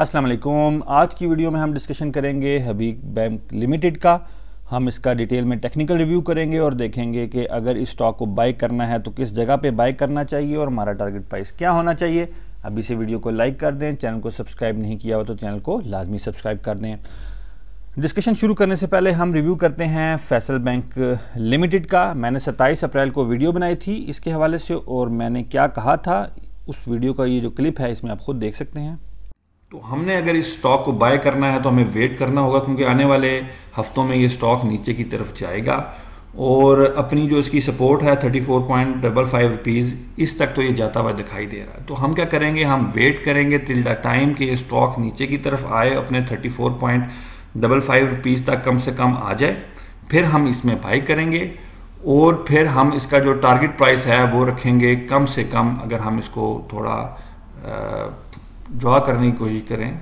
अस्सलाम वालेकुम आज की वीडियो में हम डिस्कशन करेंगे हबीब बैंक लिमिटेड का हम इसका डिटेल में टेक्निकल रिव्यू करेंगे और देखेंगे कि अगर इस स्टॉक को बाई करना है तो किस जगह पे बाई करना चाहिए और हमारा टारगेट प्राइस क्या होना चाहिए अभी से वीडियो को लाइक कर दें चैनल को सब्सक्राइब नहीं किया हो तो चैनल को लाजमी सब्सक्राइब कर दें डिस्कशन शुरू करने से पहले हम रिव्यू करते हैं फैसल बैंक लिमिटेड का मैंने 27 अप्रैल को वीडियो बनाई थी इसके हवाले से और मैंने क्या कहा था उस वीडियो का ये जो क्लिप है इसमें आप खुद देख सकते हैं तो हमने अगर इस स्टॉक को बाय करना है तो हमें वेट करना होगा क्योंकि आने वाले हफ्तों में ये स्टॉक नीचे की तरफ जाएगा और अपनी जो इसकी सपोर्ट है thirty four point double five rupees इस तक तो ये जाता हुआ दिखाई दे रहा है तो हम क्या करेंगे हम वेट करेंगे टिल द टाइम कि ये स्टॉक नीचे की तरफ आए अपने thirty four point double five rupees तक कम से कम आ जाए फिर हम इसमें बाई करेंगे और फिर हम इसका जो टारगेट प्राइस है वो रखेंगे कम से कम अगर हम इसको थोड़ा आ, ड्रॉ करने की कोशिश करें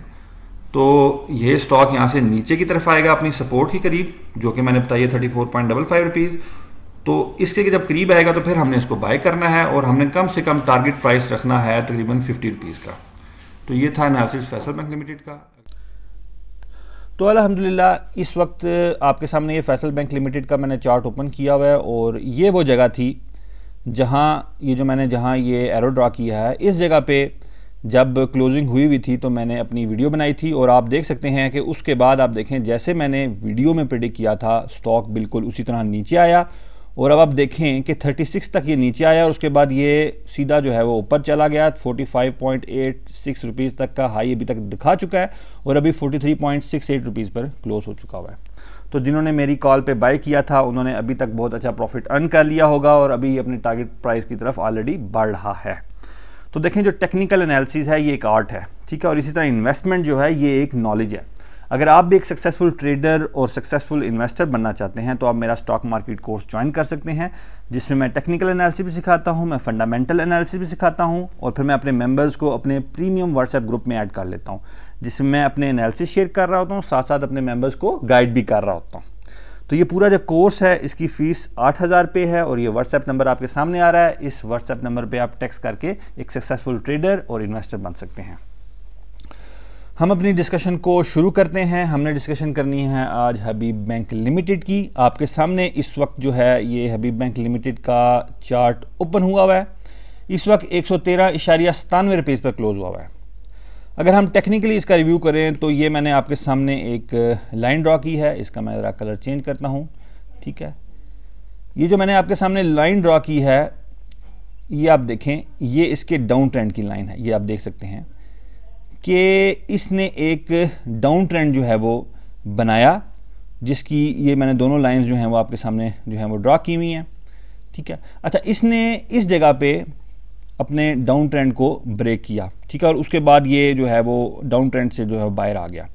तो ये स्टॉक यहाँ से नीचे की तरफ आएगा अपनी सपोर्ट के करीब जो कि मैंने बताई है thirty four point double five rupees तो इसके जब करीब आएगा तो फिर हमने इसको बाय करना है और हमने कम से कम टारगेट प्राइस रखना है तकरीबन फिफ्टी रुपीज़ का तो ये था नासिर फैसल बैंक लिमिटेड का तो अलहमदिल्ला इस वक्त आपके सामने ये फैसल बैंक लिमिटेड का मैंने चार्ट ओपन किया हुआ है और ये वो जगह थी जहाँ ये जो मैंने जहाँ ये एरो ड्रा किया है इस जगह पे जब क्लोजिंग हुई हुई थी तो मैंने अपनी वीडियो बनाई थी और आप देख सकते हैं कि उसके बाद आप देखें जैसे मैंने वीडियो में प्रिडिक्ट किया था स्टॉक बिल्कुल उसी तरह नीचे आया और अब आप देखें कि 36 तक ये नीचे आया और उसके बाद ये सीधा जो है वो ऊपर चला गया 45.86 रुपीस तक का हाई अभी तक दिखा चुका है और अभी 43.68 रुपीस पर क्लोज हो चुका हुआ है तो जिन्होंने मेरी कॉल पे बाई किया था उन्होंने अभी तक बहुत अच्छा प्रॉफिट अर्न कर लिया होगा और अभी अपने टारगेट प्राइस की तरफ ऑलरेडी बढ़ रहा है तो देखें जो टेक्निकल एनालिसिस है ये एक आर्ट है ठीक है और इसी तरह इन्वेस्टमेंट जो है ये एक नॉलेज है अगर आप भी एक सक्सेसफुल ट्रेडर और सक्सेसफुल इन्वेस्टर बनना चाहते हैं तो आप मेरा स्टॉक मार्केट कोर्स ज्वाइन कर सकते हैं जिसमें मैं टेक्निकल एनालिसिस भी सिखाता हूं मैं फंडामेंटल एनालिसिस भी सिखाता हूं और फिर मैं अपने मेंबर्स को अपने प्रीमियम व्हाट्सएप ग्रुप में ऐड कर लेता हूं जिसमें मैं अपने एनालिसिस शेयर कर रहा होता हूँ साथ साथ अपने मेम्बर्स को गाइड भी कर रहा होता हूँ तो ये पूरा जो कोर्स है इसकी फ़ीस आठ हज़ार पे है और ये व्हाट्सएप नंबर आपके सामने आ रहा है इस व्हाट्सएप नंबर पे आप टेक्स्ट करके एक सक्सेसफुल ट्रेडर और इन्वेस्टर बन सकते हैं हम अपनी डिस्कशन को शुरू करते हैं हमने डिस्कशन करनी है आज हबीब बैंक लिमिटेड की आपके सामने इस वक्त जो है ये हबीब बैंक लिमिटेड का चार्ट ओपन हुआ हुआ है इस वक्त एक सौ तेरह इशारिया सतानवे रुपये पर क्लोज़ हुआ हुआ है अगर हम टेक्निकली इसका रिव्यू करें तो ये मैंने आपके सामने एक लाइन ड्रॉ की है इसका मैं ज़रा कलर चेंज करता हूँ ठीक है ये जो मैंने आपके सामने लाइन ड्रॉ की है ये आप देखें ये इसके डाउन ट्रेंड की लाइन है ये आप देख सकते हैं कि इसने एक डाउन ट्रेंड जो है वो बनाया जिसकी ये मैंने दोनों लाइंस जो हैं वो आपके सामने जो हैं वो ड्रा की हुई हैं ठीक है अच्छा इसने इस जगह पे अपने डाउन ट्रेंड को ब्रेक किया ठीक है और उसके बाद ये जो है वो डाउन ट्रेंड से जो है बाहर आ गया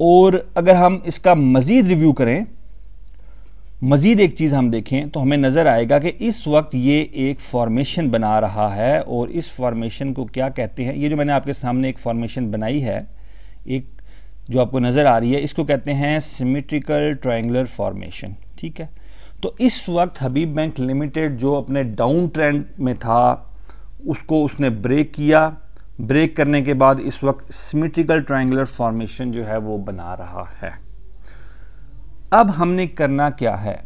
और अगर हम इसका मज़ीद रिव्यू करें मज़ीद एक चीज़ हम देखें तो हमें नज़र आएगा कि इस वक्त ये एक फॉर्मेशन बना रहा है और इस फॉर्मेशन को क्या कहते हैं ये जो मैंने आपके सामने एक फॉर्मेशन बनाई है एक जो आपको नज़र आ रही है इसको कहते हैं सिमेट्रिकल ट्राइंगर फॉर्मेशन ठीक है तो इस वक्त हबीब बैंक लिमिटेड जो अपने डाउन ट्रेंड में था उसको उसने ब्रेक किया ब्रेक करने के बाद इस वक्त सिमेट्रिकल ट्रायंगुलर फॉर्मेशन जो है वो बना रहा है अब हमने करना क्या है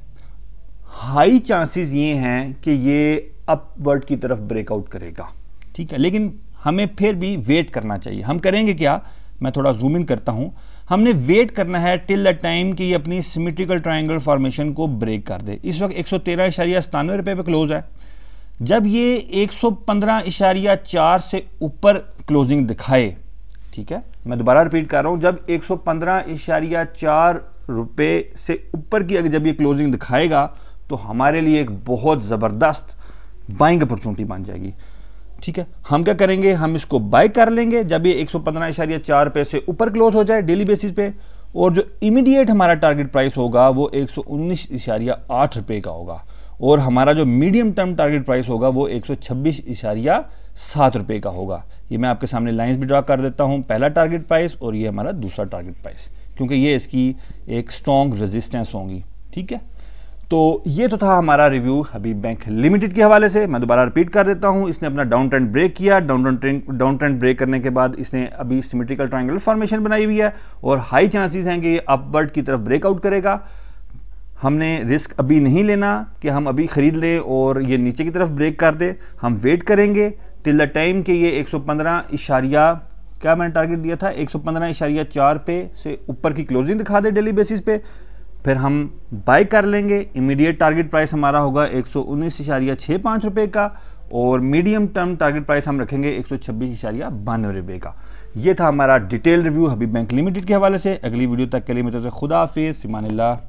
हाई चांसेस ये हैं कि ये अपवर्ड की तरफ ब्रेकआउट करेगा ठीक है लेकिन हमें फिर भी वेट करना चाहिए हम करेंगे क्या मैं थोड़ा जूम इन करता हूं हमने वेट करना है टिल द टाइम कि ये अपनी सिमेट्रिकल ट्रायंगल फॉर्मेशन को ब्रेक कर दे इस वक्त एक सौ तेरह इशारिया सतानवे रुपये पर क्लोज है जब ये एक सौ पंद्रह इशारिया चार से ऊपर क्लोजिंग दिखाए ठीक है मैं दोबारा रिपीट कर रहा हूं जब एक सौ पंद्रह इशारिया चार रुपये से ऊपर की अगर जब ये क्लोजिंग दिखाएगा तो हमारे लिए एक बहुत ज़बरदस्त बाइंग अपॉर्चुनिटी बन जाएगी ठीक है हम क्या करेंगे हम इसको बाय कर लेंगे जब ये एक सौ पंद्रह इशारिया चार पे से ऊपर क्लोज हो जाए डेली बेसिस पे और जो इमीडिएट हमारा टारगेट प्राइस होगा वो एक सौ उन्नीस इशारिया आठ रुपए का होगा और हमारा जो मीडियम टर्म टारगेट प्राइस होगा वो एक सौ छब्बीस इशारिया सात रुपये का होगा ये मैं आपके सामने लाइंस भी ड्रा कर देता हूँ पहला टारगेट प्राइस और ये हमारा दूसरा टारगेट प्राइस क्योंकि ये इसकी एक स्ट्रॉन्ग रेजिस्टेंस होंगी ठीक है तो ये तो था हमारा रिव्यू हबीब बैंक लिमिटेड के हवाले से मैं दोबारा रिपीट कर देता हूँ इसने अपना डाउन ट्रेंड ब्रेक किया down trend trend down trend break करने के बाद इसने अभी सिमेट्रिकल ट्राइंगल फॉर्मेशन बनाई हुई है और हाई चांसेस हैं कि ये अपवर्ड की तरफ ब्रेकआउट करेगा हमने रिस्क अभी नहीं लेना कि हम अभी ख़रीद ले और ये नीचे की तरफ ब्रेक कर दे हम वेट करेंगे टिल द टाइम कि ये एक इशारिया क्या मैंने टारगेट दिया था एक इशारिया चार पे से ऊपर की क्लोजिंग दिखा दे डेली बेसिस पे फिर हम बाय कर लेंगे इमीडिएट टारगेट प्राइस हमारा होगा एक सौ उन्नीस इशारिया छः पाँच रुपये का और मीडियम टर्म टारगेट प्राइस हम रखेंगे एक सौ छब्बीस इशारिया बानवे रुपये का ये था हमारा detail review Habib bank limited के हवाले से अगली वीडियो तक के लिए से खुदा हाफिज़ फिमान